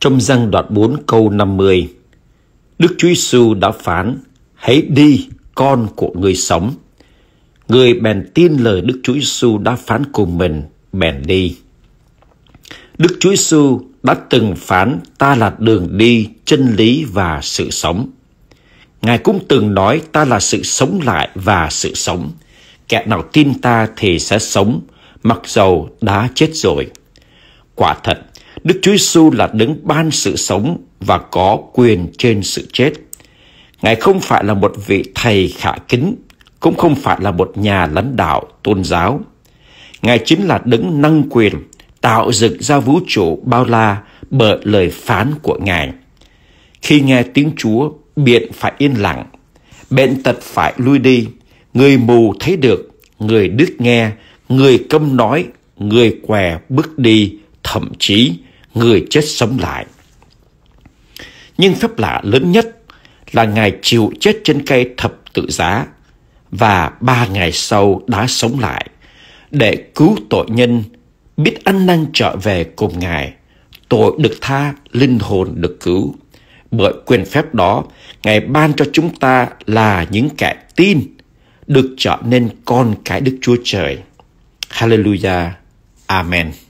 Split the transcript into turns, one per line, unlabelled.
trong răng đoạn 4 câu 50. Đức Chúa Giêsu đã phán, hãy đi, con của người sống. Người bèn tin lời Đức Chúa Giêsu đã phán cùng mình, bèn đi. Đức Chúa Giêsu đã từng phán ta là đường đi, chân lý và sự sống. Ngài cũng từng nói ta là sự sống lại và sự sống. Kẻ nào tin ta thì sẽ sống, mặc dầu đã chết rồi. Quả thật, Đức Chúa Giêsu là đấng ban sự sống và có quyền trên sự chết. Ngài không phải là một vị thầy khả kính, cũng không phải là một nhà lãnh đạo tôn giáo. Ngài chính là đấng năng quyền tạo dựng ra vũ trụ bao la bởi lời phán của Ngài. Khi nghe tiếng Chúa, biện phải yên lặng, bệnh tật phải lui đi, người mù thấy được, người đứt nghe, người câm nói, người què bước đi, thậm chí người chết sống lại. Nhưng phép lạ lớn nhất là Ngài chịu chết trên cây thập tự giá và ba ngày sau đã sống lại để cứu tội nhân biết ăn năn trở về cùng Ngài. Tội được tha, linh hồn được cứu. Bởi quyền phép đó, Ngài ban cho chúng ta là những kẻ tin được trở nên con cái Đức Chúa Trời. Hallelujah. Amen.